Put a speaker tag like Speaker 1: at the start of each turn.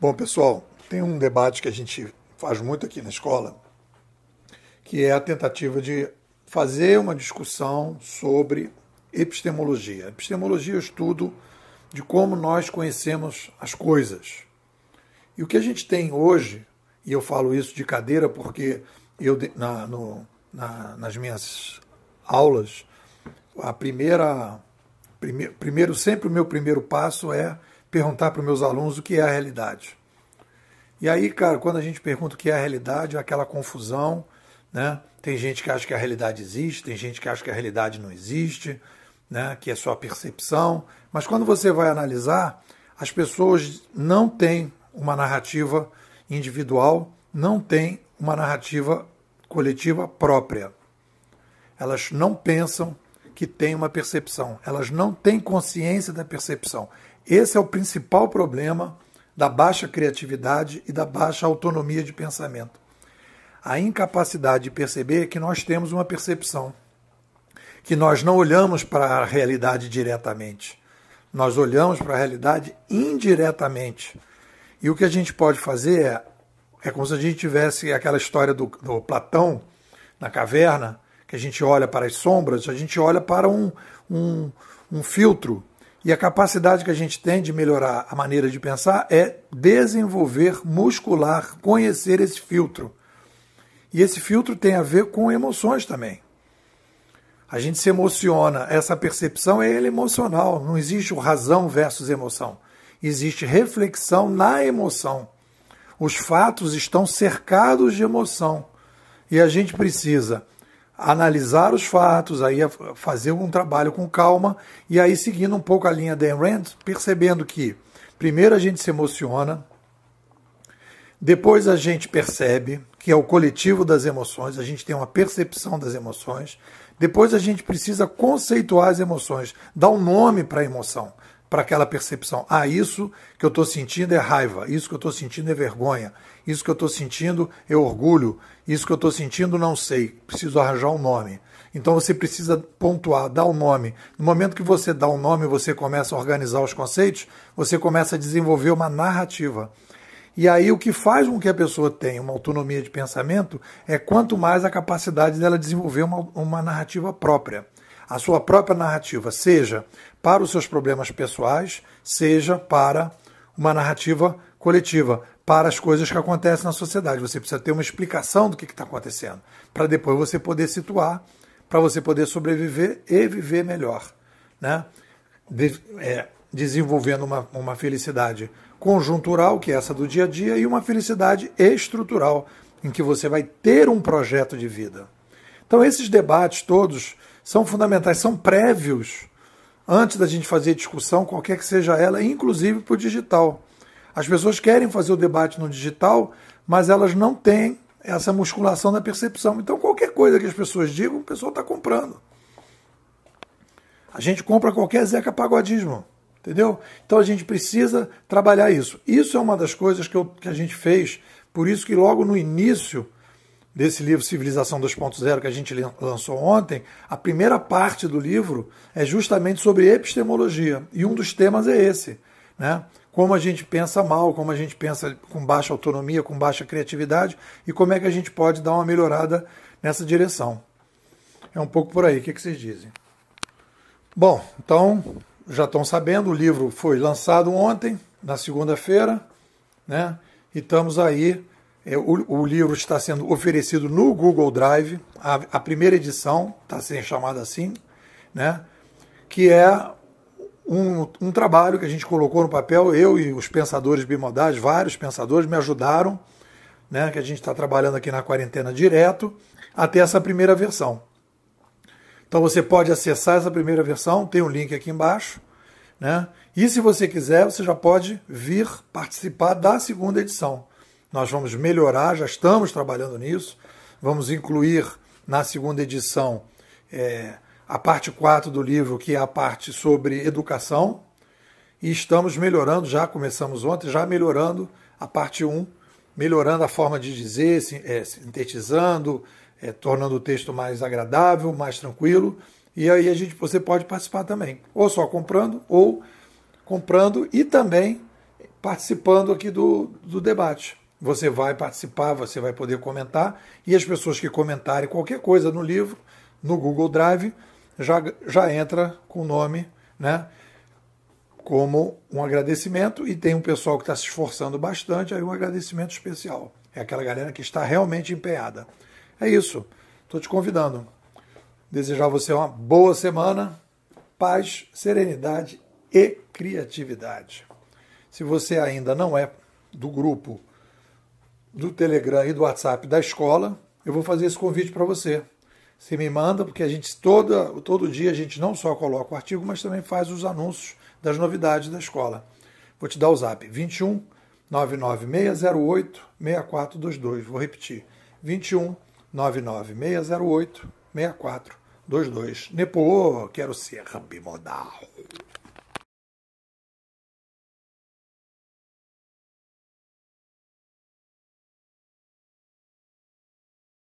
Speaker 1: Bom, pessoal, tem um debate que a gente faz muito aqui na escola, que é a tentativa de fazer uma discussão sobre epistemologia. Epistemologia é o estudo de como nós conhecemos as coisas. E o que a gente tem hoje, e eu falo isso de cadeira porque eu na, no, na, nas minhas aulas, a primeira, prime, primeiro sempre o meu primeiro passo é perguntar para os meus alunos o que é a realidade. E aí, cara, quando a gente pergunta o que é a realidade, é aquela confusão, né? Tem gente que acha que a realidade existe, tem gente que acha que a realidade não existe, né? Que é só a percepção. Mas quando você vai analisar, as pessoas não têm uma narrativa individual, não têm uma narrativa coletiva própria. Elas não pensam que têm uma percepção, elas não têm consciência da percepção, esse é o principal problema da baixa criatividade e da baixa autonomia de pensamento. A incapacidade de perceber que nós temos uma percepção, que nós não olhamos para a realidade diretamente, nós olhamos para a realidade indiretamente. E o que a gente pode fazer é, é como se a gente tivesse aquela história do, do Platão na caverna, que a gente olha para as sombras, a gente olha para um, um, um filtro e a capacidade que a gente tem de melhorar a maneira de pensar é desenvolver muscular, conhecer esse filtro. E esse filtro tem a ver com emoções também. A gente se emociona, essa percepção é emocional, não existe razão versus emoção. Existe reflexão na emoção. Os fatos estão cercados de emoção. E a gente precisa analisar os fatos, aí fazer um trabalho com calma e aí seguindo um pouco a linha de Rand, percebendo que primeiro a gente se emociona, depois a gente percebe que é o coletivo das emoções, a gente tem uma percepção das emoções, depois a gente precisa conceituar as emoções, dar um nome para a emoção para aquela percepção. Ah, isso que eu estou sentindo é raiva, isso que eu estou sentindo é vergonha, isso que eu estou sentindo é orgulho, isso que eu estou sentindo não sei, preciso arranjar um nome. Então você precisa pontuar, dar o um nome. No momento que você dá o um nome, você começa a organizar os conceitos, você começa a desenvolver uma narrativa. E aí o que faz com que a pessoa tenha uma autonomia de pensamento é quanto mais a capacidade dela desenvolver uma, uma narrativa própria a sua própria narrativa, seja para os seus problemas pessoais, seja para uma narrativa coletiva, para as coisas que acontecem na sociedade. Você precisa ter uma explicação do que está acontecendo, para depois você poder situar, para você poder sobreviver e viver melhor. Né? De, é, desenvolvendo uma, uma felicidade conjuntural, que é essa do dia a dia, e uma felicidade estrutural, em que você vai ter um projeto de vida. Então, esses debates todos são fundamentais, são prévios antes da gente fazer discussão, qualquer que seja ela, inclusive para o digital. As pessoas querem fazer o debate no digital, mas elas não têm essa musculação da percepção. Então, qualquer coisa que as pessoas digam, o pessoal está comprando. A gente compra qualquer Zeca Pagodismo, entendeu? Então a gente precisa trabalhar isso. Isso é uma das coisas que, eu, que a gente fez, por isso que logo no início desse livro Civilização 2.0 que a gente lançou ontem, a primeira parte do livro é justamente sobre epistemologia. E um dos temas é esse. Né? Como a gente pensa mal, como a gente pensa com baixa autonomia, com baixa criatividade e como é que a gente pode dar uma melhorada nessa direção. É um pouco por aí. O que, que vocês dizem? Bom, então já estão sabendo, o livro foi lançado ontem, na segunda-feira, né? E estamos aí é, o, o, livro está sendo oferecido no Google Drive, a, a primeira edição está sendo chamada assim, né? que é um, um, trabalho que a gente colocou no papel, eu e os pensadores bimodais, vários pensadores me ajudaram, né, que a gente está trabalhando aqui na quarentena direto, até essa primeira versão. Então você pode acessar essa primeira versão, tem um link aqui embaixo, né? E se você quiser, você já pode vir participar da segunda edição. Nós vamos melhorar, já estamos trabalhando nisso. Vamos incluir na segunda edição é, a parte 4 do livro, que é a parte sobre educação. E estamos melhorando, já começamos ontem, já melhorando a parte 1, melhorando a forma de dizer, é, sintetizando, é, tornando o texto mais agradável, mais tranquilo. E aí a gente, você pode participar também, ou só comprando, ou comprando e também participando aqui do, do debate. Você vai participar, você vai poder comentar, e as pessoas que comentarem qualquer coisa no livro, no Google Drive, já, já entra com o nome, né? Como um agradecimento, e tem um pessoal que está se esforçando bastante, aí um agradecimento especial. É aquela galera que está realmente empenhada. É isso. Estou te convidando. Desejar a você uma boa semana, paz, serenidade e criatividade. Se você ainda não é do grupo do Telegram e do WhatsApp da escola, eu vou fazer esse convite para você. Você me manda, porque a gente toda, todo dia a gente não só coloca o artigo, mas também faz os anúncios das novidades da escola. Vou te dar o zap: 21 99608 6422. Vou repetir: 21 99608 6422. Nepô, quero ser bimodal.